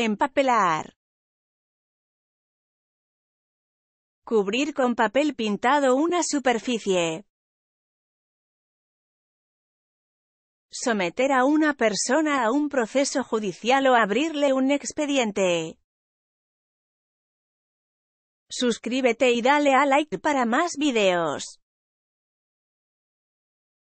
Empapelar. Cubrir con papel pintado una superficie. Someter a una persona a un proceso judicial o abrirle un expediente. Suscríbete y dale a like para más videos.